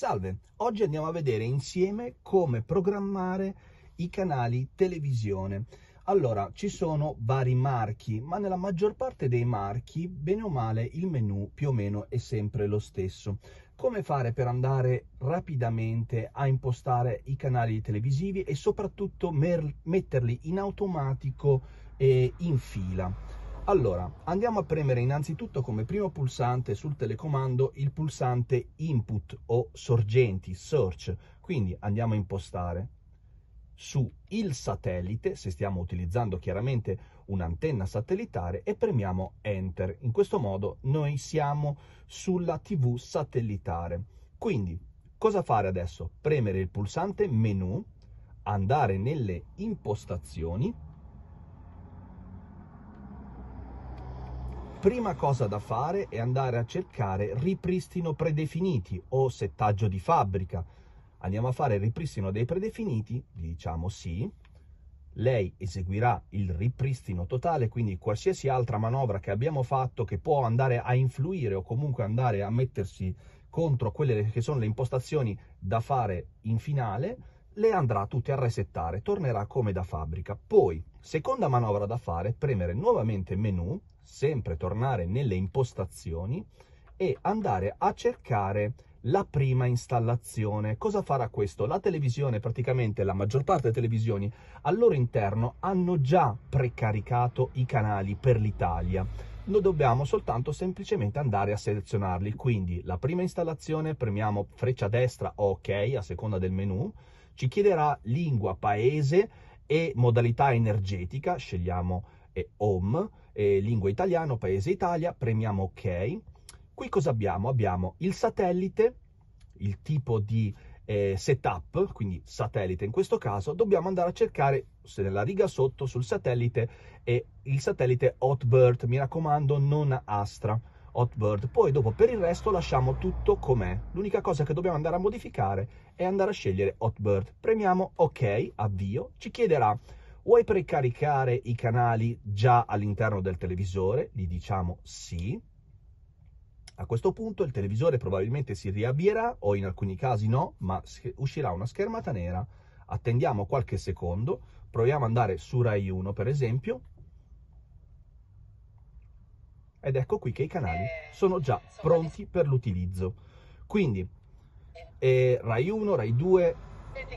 Salve, oggi andiamo a vedere insieme come programmare i canali televisione. Allora, ci sono vari marchi, ma nella maggior parte dei marchi, bene o male, il menu più o meno è sempre lo stesso. Come fare per andare rapidamente a impostare i canali televisivi e soprattutto metterli in automatico e in fila? Allora, andiamo a premere innanzitutto come primo pulsante sul telecomando il pulsante input o sorgenti, search, quindi andiamo a impostare su il satellite, se stiamo utilizzando chiaramente un'antenna satellitare, e premiamo Enter. In questo modo noi siamo sulla TV satellitare. Quindi, cosa fare adesso? Premere il pulsante menu, andare nelle impostazioni, prima cosa da fare è andare a cercare ripristino predefiniti o settaggio di fabbrica. Andiamo a fare il ripristino dei predefiniti, diciamo sì, lei eseguirà il ripristino totale, quindi qualsiasi altra manovra che abbiamo fatto che può andare a influire o comunque andare a mettersi contro quelle che sono le impostazioni da fare in finale, le andrà tutte a resettare, tornerà come da fabbrica. Poi, seconda manovra da fare, premere nuovamente menu, sempre tornare nelle impostazioni e andare a cercare la prima installazione. Cosa farà questo? La televisione, praticamente la maggior parte delle televisioni al loro interno hanno già precaricato i canali per l'Italia. Noi dobbiamo soltanto semplicemente andare a selezionarli. Quindi la prima installazione premiamo freccia destra ok a seconda del menu ci chiederà lingua, paese e modalità energetica, scegliamo eh, home, eh, lingua italiano, paese Italia, premiamo ok. Qui cosa abbiamo? Abbiamo il satellite, il tipo di eh, setup, quindi satellite in questo caso, dobbiamo andare a cercare se nella riga sotto sul satellite eh, il satellite Hotbird, mi raccomando non Astra hot Poi dopo per il resto lasciamo tutto com'è. L'unica cosa che dobbiamo andare a modificare è andare a scegliere Hotbird. Premiamo ok, avvio, ci chiederà vuoi precaricare i canali già all'interno del televisore? Gli diciamo sì. A questo punto il televisore probabilmente si riavvierà o in alcuni casi no, ma uscirà una schermata nera. Attendiamo qualche secondo, proviamo ad andare su Rai 1 per esempio, ed ecco qui che i canali eh, sono già pronti per l'utilizzo. Quindi eh, Rai 1, Rai 2,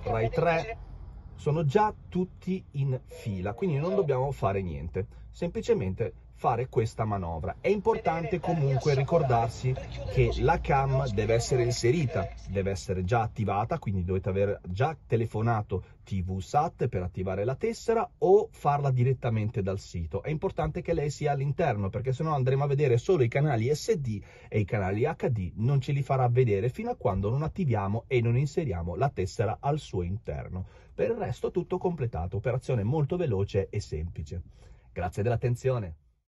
Rai 3 sono già tutti in fila, quindi non dobbiamo fare niente, semplicemente fare questa manovra. È importante eh, comunque ricordarsi che la cam deve essere inserita, deve essere già attivata, quindi dovete aver già telefonato TV SAT per attivare la tessera o farla direttamente dal sito. È importante che lei sia all'interno perché sennò andremo a vedere solo i canali SD e i canali HD non ce li farà vedere fino a quando non attiviamo e non inseriamo la tessera al suo interno. Per il resto tutto completato, operazione molto veloce e semplice. Grazie dell'attenzione.